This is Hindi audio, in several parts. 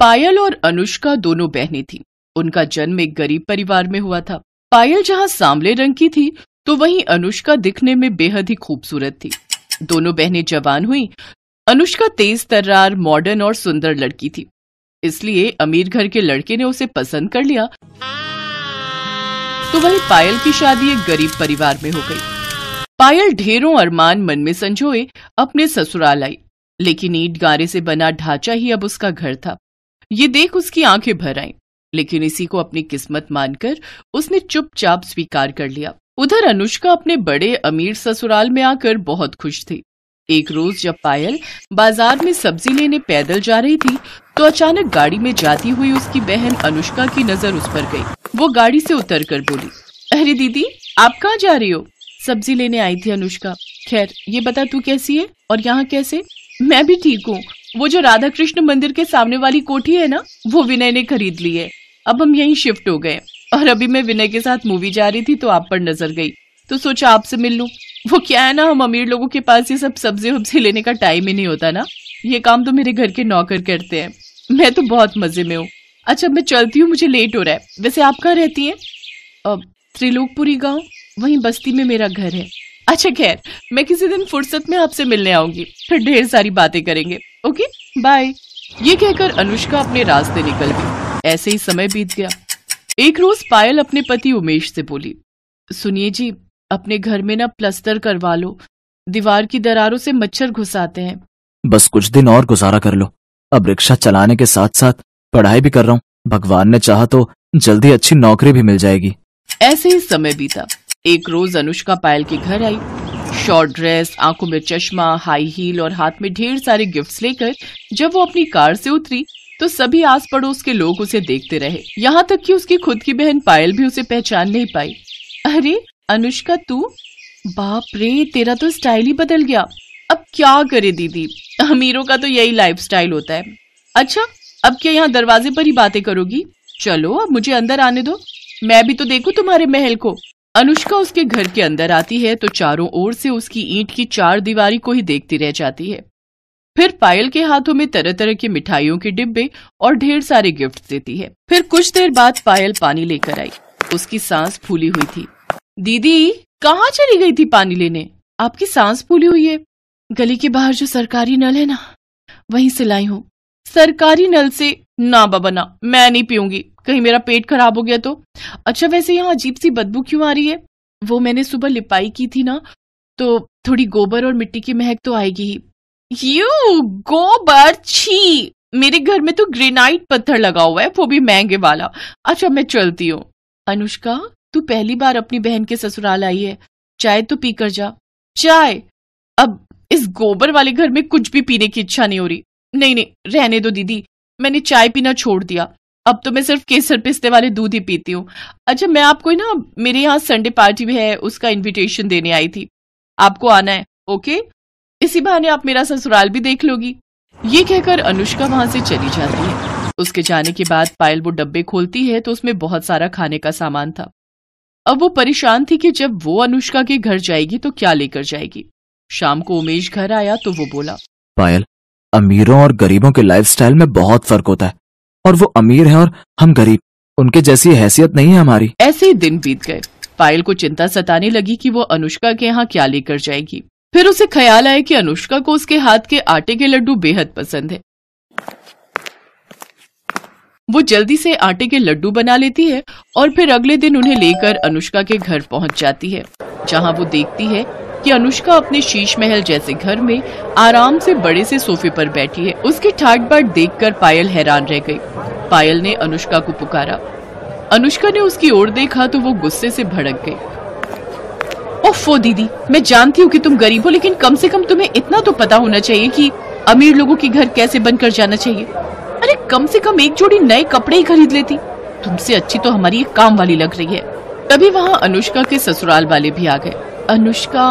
पायल और अनुष्का दोनों बहनें थीं। उनका जन्म एक गरीब परिवार में हुआ था पायल जहां सांवले रंग की थी तो वहीं अनुष्का दिखने में बेहद ही खूबसूरत थी दोनों बहनें जवान हुई अनुष्का तेज तर्रार मॉडर्न और सुंदर लड़की थी इसलिए अमीर घर के लड़के ने उसे पसंद कर लिया तो वही पायल की शादी एक गरीब परिवार में हो गई पायल ढेरों अरमान मन में संजोए अपने ससुराल आई लेकिन ईट गारे से बना ढांचा ही अब उसका घर था ये देख उसकी आंखें भर आईं लेकिन इसी को अपनी किस्मत मानकर उसने चुपचाप स्वीकार कर लिया उधर अनुष्का अपने बड़े अमीर ससुराल में आकर बहुत खुश थी एक रोज जब पायल बाजार में सब्जी लेने पैदल जा रही थी तो अचानक गाड़ी में जाती हुई उसकी बहन अनुष्का की नजर उस पर गई वो गाड़ी से उतर कर बोली अरे दीदी आप कहाँ जा रही हो सब्जी लेने आई थी अनुष्का खैर ये बता तू कैसी है और यहाँ कैसे मैं भी ठीक हूँ वो जो राधा कृष्ण मंदिर के सामने वाली कोठी है ना वो विनय ने खरीद ली है अब हम यहीं शिफ्ट हो गए और अभी मैं विनय के साथ मूवी जा रही थी तो आप पर नजर गई तो सोचा आपसे मिल लू वो क्या है ना हम अमीर लोगों के पास ये सब सब्जी वब्जी लेने का टाइम ही नहीं होता ना ये काम तो मेरे घर के नौकर करते हैं मैं तो बहुत मजे में हूँ अच्छा मैं चलती हूँ मुझे लेट हो रहा है वैसे आप कहाँ रहती हैं त्रिलोकपुरी गांव वहीं बस्ती में मेरा घर है अच्छा खैर मैं किसी दिन फुर्सत में आपसे मिलने आऊंगी फिर ढेर सारी बातें करेंगे ओके बाय ये कहकर अनुष्का अपने रास्ते निकल गई ऐसे ही समय बीत गया एक रोज पायल अपने पति उमेश से बोली सुनिए जी अपने घर में ना प्लस्तर करवा लो दीवार की दरारों से मच्छर घुसाते हैं बस कुछ दिन और गुजारा कर लो अब रिक्शा चलाने के साथ साथ पढ़ाई भी कर रहा हूँ भगवान ने चाहा तो जल्दी अच्छी नौकरी भी मिल जाएगी ऐसे ही समय बीता एक रोज अनुष्का पायल के घर आई शॉर्ट ड्रेस आंखों में चश्मा हाई हील और हाथ में ढेर सारे गिफ्ट्स लेकर जब वो अपनी कार से उतरी तो सभी आस पड़ोस के लोग उसे देखते रहे यहाँ तक कि उसकी खुद की बहन पायल भी उसे पहचान नहीं पाई अरे अनुष्का तू बाप रे तेरा तो स्टाइल ही बदल गया अब क्या करे दीदी अमीरों का तो यही स्टाइल होता है अच्छा अब क्या यहाँ दरवाजे पर ही बातें करोगी चलो अब मुझे अंदर आने दो मैं भी तो देखू तुम्हारे महल को अनुष्का उसके घर के अंदर आती है तो चारों ओर से उसकी ईंट की चार दीवारी को ही देखती रह जाती है फिर पायल के हाथों में तरह तरह की मिठाइयों के डिब्बे और ढेर सारे गिफ्ट देती है फिर कुछ देर बाद पायल पानी लेकर आई उसकी सांस फूली हुई थी दीदी कहाँ चली गई थी पानी लेने आपकी सांस फूली हुई है गली के बाहर जो सरकारी नल है ना वहीं से लाई हूँ सरकारी नल से ना बाबा ना मैं नहीं पीऊंगी कहीं मेरा पेट खराब हो गया तो अच्छा वैसे यहाँ अजीब सी बदबू क्यों आ रही है वो मैंने सुबह लिपाई की थी ना तो थोड़ी गोबर और मिट्टी की महक तो आएगी ही यू गोबर छी मेरे घर में तो ग्रेनाइट पत्थर लगा हुआ है वो भी महंगे वाला अच्छा मैं चलती हूँ अनुष्का तू पहली बार अपनी बहन के ससुराल आई है चाय तो पीकर जा चाय अब इस गोबर वाले घर में कुछ भी पीने की इच्छा नहीं हो रही नहीं नहीं रहने दो दीदी मैंने चाय पीना छोड़ दिया अब तो मैं सिर्फ केसर पिस्ते वाले दूध ही पीती हूँ अच्छा मैं आपको ना मेरे यहाँ संडे पार्टी भी है उसका इनविटेशन देने आई थी आपको आना है ओके इसी बहाने आप मेरा ससुराल भी देख लोगी ये कहकर अनुष्का वहां से चली जाती है उसके जाने के बाद पायल वो डब्बे खोलती है तो उसमें बहुत सारा खाने का सामान था अब वो परेशान थी कि जब वो अनुष्का के घर जाएगी तो क्या लेकर जाएगी शाम को उमेश घर आया तो वो बोला पायल अमीरों और गरीबों के लाइफस्टाइल में बहुत फर्क होता है और वो अमीर है और हम गरीब उनके जैसी हैसियत नहीं है हमारी ऐसे ही दिन बीत गए पायल को चिंता सताने लगी कि वो अनुष्का के यहाँ क्या लेकर जाएगी फिर उसे ख्याल आया कि अनुष्का को उसके हाथ के आटे के लड्डू बेहद पसंद है वो जल्दी से आटे के लड्डू बना लेती है और फिर अगले दिन उन्हें लेकर अनुष्का के घर पहुंच जाती है जहां वो देखती है कि अनुष्का अपने शीश महल जैसे घर में आराम से बड़े से सोफे पर बैठी है उसकी ठाट बाट देख पायल हैरान रह गयी पायल ने अनुष्का को पुकारा अनुष्का ने उसकी ओर देखा तो वो गुस्से से भड़क गई ओफो दीदी मैं जानती हूँ कि तुम गरीब हो लेकिन कम से कम तुम्हें इतना तो पता होना चाहिए कि अमीर लोगों के घर कैसे बनकर जाना चाहिए अरे कम से कम एक जोड़ी नए कपड़े ही खरीद लेती तुमसे अच्छी तो हमारी एक काम वाली लग रही है तभी वहाँ अनुष्का के ससुराल वाले भी आ गए अनुष्का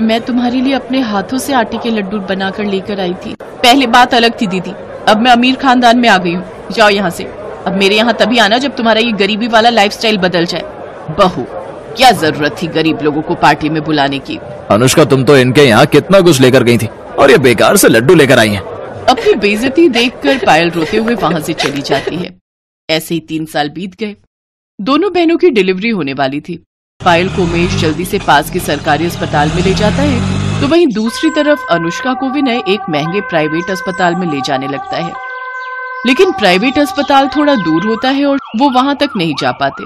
मैं तुम्हारे लिए अपने हाथों से आटे के लड्डू बनाकर लेकर आई थी पहले बात अलग थी दीदी अब मैं अमीर खानदान में आ गई हूँ जाओ यहाँ से अब मेरे यहाँ तभी आना जब तुम्हारा ये गरीबी वाला लाइफस्टाइल बदल जाए बहू क्या जरूरत थी गरीब लोगों को पार्टी में बुलाने की अनुष्का तुम तो इनके यहाँ कितना कुछ लेकर गयी थी और ये बेकार ऐसी लड्डू लेकर आई है अपनी बेजती देख कर पायल रोते हुए वहाँ ऐसी चली जाती है ऐसे ही तीन साल बीत गए दोनों बहनों की डिलीवरी होने वाली थी पायल को उमेश जल्दी से पास के सरकारी अस्पताल में ले जाता है तो वहीं दूसरी तरफ अनुष्का को विनय एक महंगे प्राइवेट अस्पताल में ले जाने लगता है लेकिन प्राइवेट अस्पताल थोड़ा दूर होता है और वो वहाँ तक नहीं जा पाते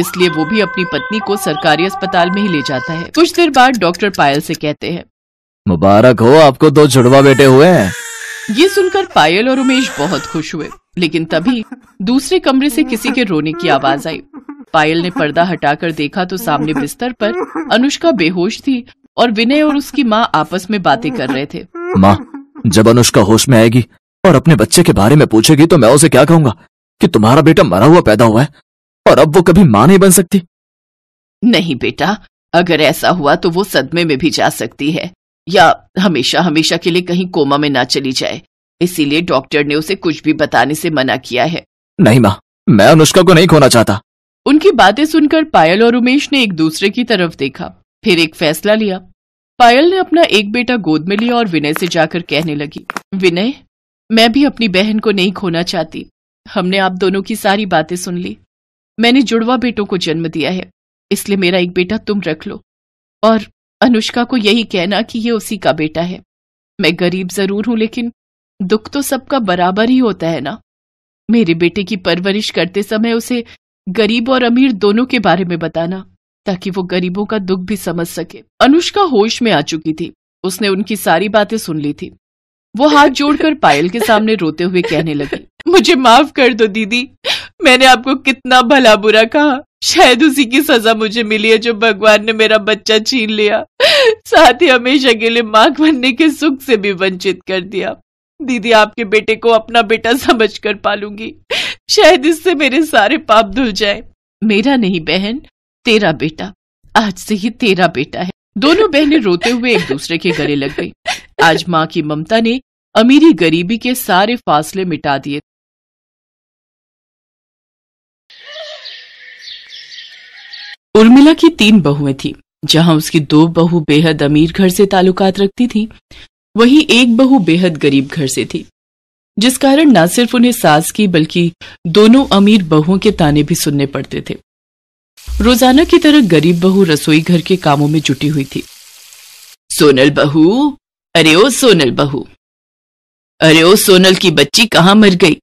इसलिए वो भी अपनी पत्नी को सरकारी अस्पताल में ही ले जाता है कुछ देर बाद डॉक्टर पायल से कहते हैं मुबारक हो आपको दो जुड़वा बेटे हुए हैं ये सुनकर पायल और उमेश बहुत खुश हुए लेकिन तभी दूसरे कमरे से किसी के रोने की आवाज आई पायल ने पर्दा हटाकर देखा तो सामने बिस्तर पर अनुष्का बेहोश थी और विनय और उसकी माँ आपस में बातें कर रहे थे माँ जब अनुष्का होश में आएगी और अपने बच्चे के बारे में पूछेगी तो मैं उसे क्या कहूंगा कि तुम्हारा बेटा मरा हुआ पैदा हुआ है और अब वो कभी माँ नहीं बन सकती नहीं बेटा अगर ऐसा हुआ तो वो सदमे में भी जा सकती है या हमेशा हमेशा के लिए कहीं कोमा में ना चली जाए इसीलिए डॉक्टर ने उसे कुछ भी बताने से मना किया है नहीं माँ मैं अनुष्का को नहीं खोना चाहता उनकी बातें सुनकर पायल और उमेश ने एक दूसरे की तरफ देखा फिर एक फैसला लिया पायल ने अपना एक बेटा गोद में लिया और विनय से जाकर कहने लगी विनय मैं भी अपनी बहन को नहीं खोना चाहती हमने आप दोनों की सारी बातें सुन ली मैंने जुड़वा बेटों को जन्म दिया है इसलिए मेरा एक बेटा तुम रख लो और अनुष्का को यही कहना कि ये उसी का बेटा है मैं गरीब जरूर हूं लेकिन दुख तो सबका बराबर ही होता है ना मेरे बेटे की परवरिश करते समय उसे गरीब और अमीर दोनों के बारे में बताना ताकि वो गरीबों का दुख भी समझ सके अनुष्का होश में आ चुकी थी उसने उनकी सारी बातें सुन ली थी वो हाथ जोड़कर पायल के सामने रोते हुए कहने लगी मुझे माफ कर दो दीदी मैंने आपको कितना भला बुरा कहा शायद उसी की सजा मुझे मिली है जो भगवान ने मेरा बच्चा छीन लिया साथ ही हमेशा के लिए माघ बनने के सुख से भी वंचित कर दिया दीदी आपके बेटे को अपना बेटा समझ कर पालूंगी शायद इससे मेरे सारे पाप धुल जाए मेरा नहीं बहन तेरा बेटा आज से ही तेरा बेटा है दोनों बहनें रोते हुए एक दूसरे के गले लग गई आज माँ की ममता ने अमीरी गरीबी के सारे फासले मिटा दिए उर्मिला की तीन बहुएं थी जहां उसकी दो बहू बेहद अमीर घर से ताल्लुकात रखती थी वहीं एक बहू बेहद गरीब घर से थी जिस कारण न सिर्फ उन्हें सास की बल्कि दोनों अमीर बहुओं के ताने भी सुनने पड़ते थे रोजाना की तरह गरीब बहू रसोई घर के कामों में जुटी हुई थी सोनल बहू अरे ओ सोनल बहू अरे ओ सोनल की बच्ची कहाँ मर गई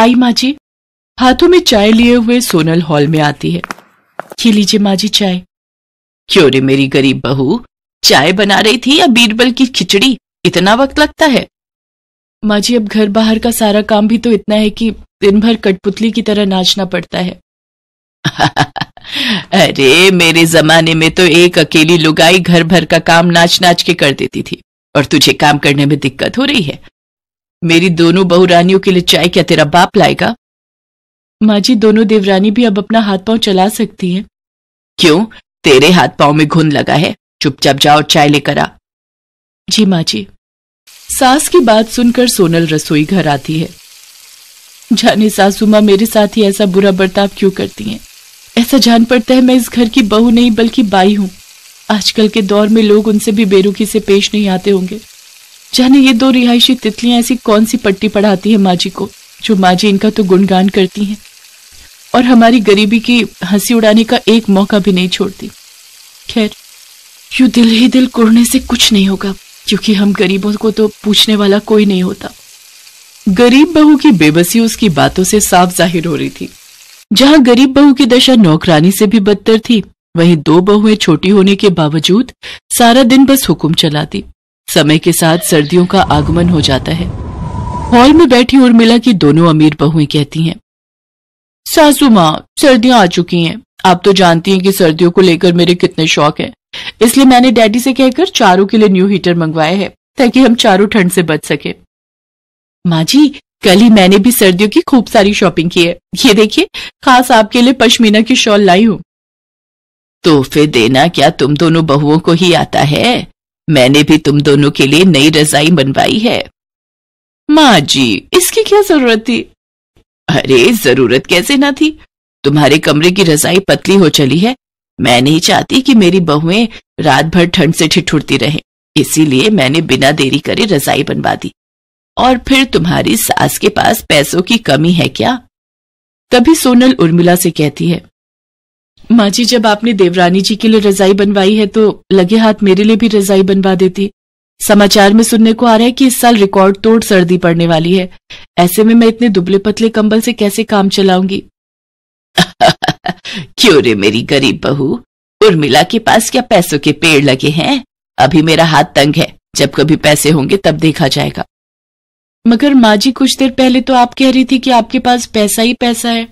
आई माँ जी हाथों में चाय लिए हुए सोनल हॉल में आती है खी लीजिए माँ जी चाय क्यों रे मेरी गरीब बहू चाय बना रही थी या बीरबल की खिचड़ी इतना वक्त लगता है माँ जी अब घर बाहर का सारा काम भी तो इतना है कि दिन भर कठपुतली की तरह नाचना पड़ता है अरे मेरे जमाने में तो एक अकेली लुगाई घर भर का काम नाच नाच के कर देती थी और तुझे काम करने में दिक्कत हो रही है मेरी दोनों बहुरानियों के लिए चाय क्या तेरा बाप लाएगा माँ जी दोनों देवरानी भी अब अपना हाथ पांव चला सकती हैं क्यों तेरे हाथ पांव में घुन लगा है चुपचाप जाओ चाय लेकर आ जी माँ जी सास की बात सुनकर सोनल रसोई घर आती है जाने सासू माँ मेरे साथ ही ऐसा बुरा बर्ताव क्यों करती हैं ऐसा जान पड़ता है मैं इस घर की बहू नहीं बल्कि बाई हूँ आजकल के दौर में लोग उनसे भी बेरुखी से पेश नहीं आते होंगे जाने ये दो रिहायशी तितलियां ऐसी कौन सी पट्टी पढ़ाती है माजी को जो माजी इनका तो गुणगान करती हैं और हमारी गरीबी की हंसी उड़ाने का एक मौका भी नहीं छोड़ती खैर यू दिल ही दिल कोड़ने से कुछ नहीं होगा क्योंकि हम गरीबों को तो पूछने वाला कोई नहीं होता गरीब बहू की बेबसी उसकी बातों से साफ जाहिर हो रही थी जहां गरीब बहू की दशा नौकरानी से भी बदतर थी वहीं दो बहुएं छोटी होने के बावजूद सारा दिन बस हुक्म चलाती समय के साथ सर्दियों का आगमन हो जाता है हॉल में बैठी उर्मिला की दोनों अमीर बहुएं कहती हैं सासू माँ सर्दियां आ चुकी हैं आप तो जानती हैं कि सर्दियों को लेकर मेरे कितने शौक हैं इसलिए मैंने डैडी से कहकर चारों के लिए न्यू हीटर मंगवाया है ताकि हम चारों ठंड से बच सके माँ जी कल ही मैंने भी सर्दियों की खूब सारी शॉपिंग की है ये देखिए खास आपके लिए पश्मीना की शॉल लाई हूं तोहफे देना क्या तुम दोनों बहुओं को ही आता है मैंने भी तुम दोनों के लिए नई रजाई बनवाई है माँ जी इसकी क्या जरूरत थी अरे जरूरत कैसे ना थी तुम्हारे कमरे की रजाई पतली हो चली है मैं नहीं चाहती कि मेरी बहुएं रात भर ठंड से ठिठुरती रहें इसीलिए मैंने बिना देरी करे रजाई बनवा दी और फिर तुम्हारी सास के पास पैसों की कमी है क्या तभी सोनल उर्मिला से कहती है माँ जी जब आपने देवरानी जी के लिए रजाई बनवाई है तो लगे हाथ मेरे लिए भी रजाई बनवा देती समाचार में सुनने को आ रहा है कि इस साल रिकॉर्ड तोड़ सर्दी पड़ने वाली है ऐसे में मैं इतने दुबले पतले कंबल से कैसे काम चलाऊंगी क्यों रे मेरी गरीब बहू उर्मिला के पास क्या पैसों के पेड़ लगे हैं अभी मेरा हाथ तंग है जब कभी पैसे होंगे तब देखा जाएगा मगर माँ जी कुछ देर पहले तो आप कह रही थी कि आपके पास पैसा ही पैसा है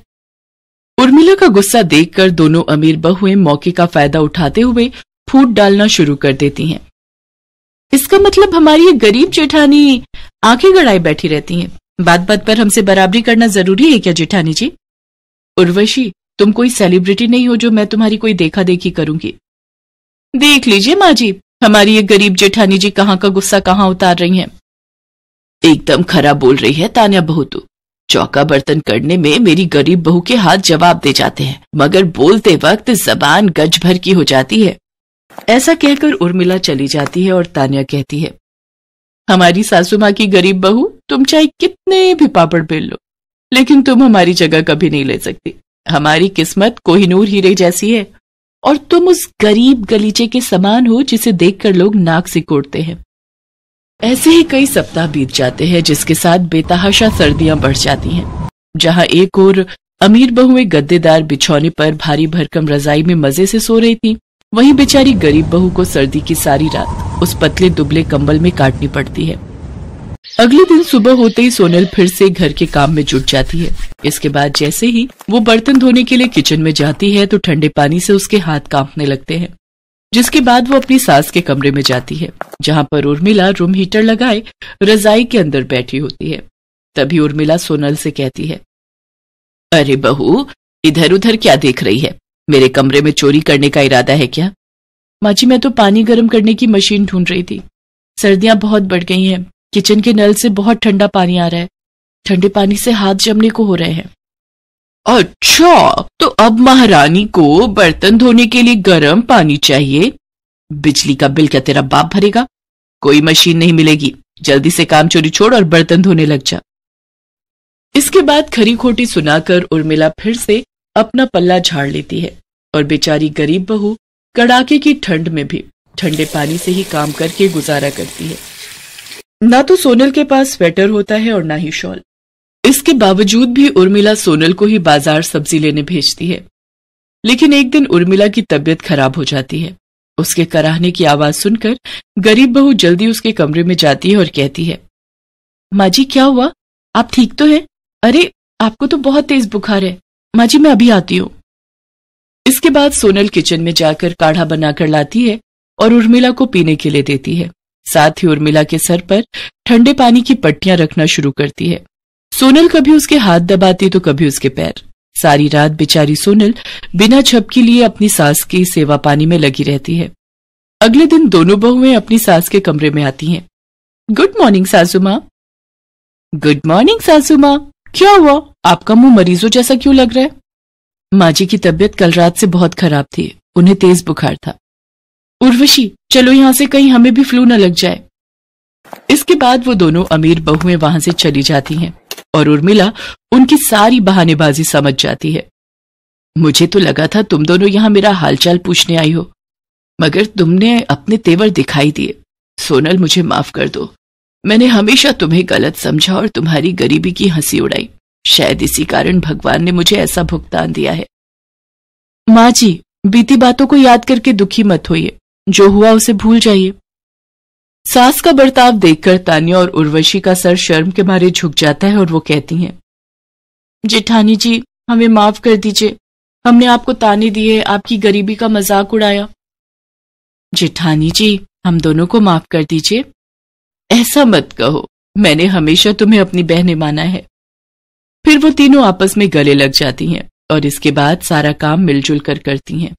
उर्मिला का गुस्सा देखकर दोनों अमीर बहुएं मौके का फायदा उठाते हुए फूट डालना शुरू कर देती हैं इसका मतलब हमारी गरीब जेठानी आंखें गड़ाई बैठी रहती हैं बात बात पर हमसे बराबरी करना जरूरी है क्या जेठानी जी उर्वशी तुम कोई सेलिब्रिटी नहीं हो जो मैं तुम्हारी कोई देखा देखी करूंगी देख लीजिए माँ जी हमारी ये गरीब जेठानी जी कहाँ का गुस्सा कहाँ उतार रही हैं एकदम खरा बोल रही है तान्या तू चौका बर्तन करने में मेरी गरीब बहू के हाथ जवाब दे जाते हैं मगर बोलते वक्त जबान गज भर की हो जाती है ऐसा कहकर उर्मिला चली जाती है और तान्या कहती है हमारी सासू माँ की गरीब बहू तुम चाहे कितने भी पापड़ बेल लो लेकिन तुम हमारी जगह कभी नहीं ले सकती हमारी किस्मत कोहिनूर हीरे जैसी है और तुम उस गरीब गलीचे के समान हो जिसे देखकर लोग नाक से कोड़ते हैं ऐसे ही कई सप्ताह बीत जाते हैं जिसके साथ बेतहाशा सर्दियां बढ़ जाती हैं जहां एक और अमीर बहुए गद्देदार बिछौने पर भारी भरकम रजाई में मजे से सो रही थी वहीं बेचारी गरीब बहू को सर्दी की सारी रात उस पतले दुबले कंबल में काटनी पड़ती है अगले दिन सुबह होते ही सोनल फिर से घर के काम में जुट जाती है इसके बाद जैसे ही वो बर्तन धोने के लिए किचन में जाती है तो ठंडे पानी से उसके हाथ कांपने लगते हैं जिसके बाद वो अपनी सास के कमरे में जाती है जहां पर उर्मिला रूम हीटर लगाए रजाई के अंदर बैठी होती है तभी उर्मिला सोनल से कहती है अरे बहू इधर उधर क्या देख रही है मेरे कमरे में चोरी करने का इरादा है क्या माँ जी मैं तो पानी गर्म करने की मशीन ढूंढ रही थी सर्दियां बहुत बढ़ गई हैं किचन के नल से बहुत ठंडा पानी आ रहा है ठंडे पानी से हाथ जमने को हो रहे हैं अच्छा तो अब महारानी को बर्तन धोने के लिए गर्म पानी चाहिए बिजली का बिल क्या तेरा बाप भरेगा कोई मशीन नहीं मिलेगी जल्दी से काम चोरी छोड़ और बर्तन धोने लग जा इसके बाद खरी खोटी सुनाकर उर्मिला फिर से अपना पल्ला झाड़ लेती है और बेचारी गरीब बहू कड़ाके की ठंड में भी ठंडे पानी से ही काम करके गुजारा करती है ना तो सोनल के पास स्वेटर होता है और ना ही शॉल इसके बावजूद भी उर्मिला सोनल को ही बाजार सब्जी लेने भेजती है लेकिन एक दिन उर्मिला की तबीयत खराब हो जाती है उसके कराहने की आवाज सुनकर गरीब बहू जल्दी उसके कमरे में जाती है और कहती है माँ जी क्या हुआ आप ठीक तो हैं अरे आपको तो बहुत तेज बुखार है माँ जी मैं अभी आती हूँ इसके बाद सोनल किचन में जाकर काढ़ा बनाकर लाती है और उर्मिला को पीने के लिए देती है साथ ही उर्मिला के सर पर ठंडे पानी की पट्टियां रखना शुरू करती है सोनल कभी उसके हाथ दबाती तो कभी उसके पैर सारी रात बिचारी सोनल बिना छपकी लिए अपनी सास की सेवा पानी में लगी रहती है अगले दिन दोनों बहुएं अपनी सास के कमरे में आती हैं। गुड मॉर्निंग सासू माँ गुड मॉर्निंग सासू माँ क्या हुआ आपका मुंह मरीजों जैसा क्यों लग रहा है माँ जी की तबीयत कल रात से बहुत खराब थी उन्हें तेज बुखार था उर्वशी चलो यहाँ से कहीं हमें भी फ्लू न लग जाए इसके बाद वो दोनों अमीर बहुएं वहां से चली जाती हैं और उर्मिला उनकी सारी बहानेबाजी समझ जाती है मुझे तो लगा था तुम दोनों यहां मेरा हालचाल पूछने आई हो मगर तुमने अपने तेवर दिखाई दिए सोनल मुझे माफ कर दो मैंने हमेशा तुम्हें गलत समझा और तुम्हारी गरीबी की हंसी उड़ाई शायद इसी कारण भगवान ने मुझे ऐसा भुगतान दिया है माँ जी बीती बातों को याद करके दुखी मत होइए जो हुआ उसे भूल जाइए सास का बर्ताव देखकर तानिया और उर्वशी का सर शर्म के मारे झुक जाता है और वो कहती हैं जेठानी जी हमें माफ कर दीजिए हमने आपको ताने दिए आपकी गरीबी का मजाक उड़ाया जेठानी जी हम दोनों को माफ कर दीजिए ऐसा मत कहो मैंने हमेशा तुम्हें अपनी बहने माना है फिर वो तीनों आपस में गले लग जाती हैं और इसके बाद सारा काम मिलजुल कर करती हैं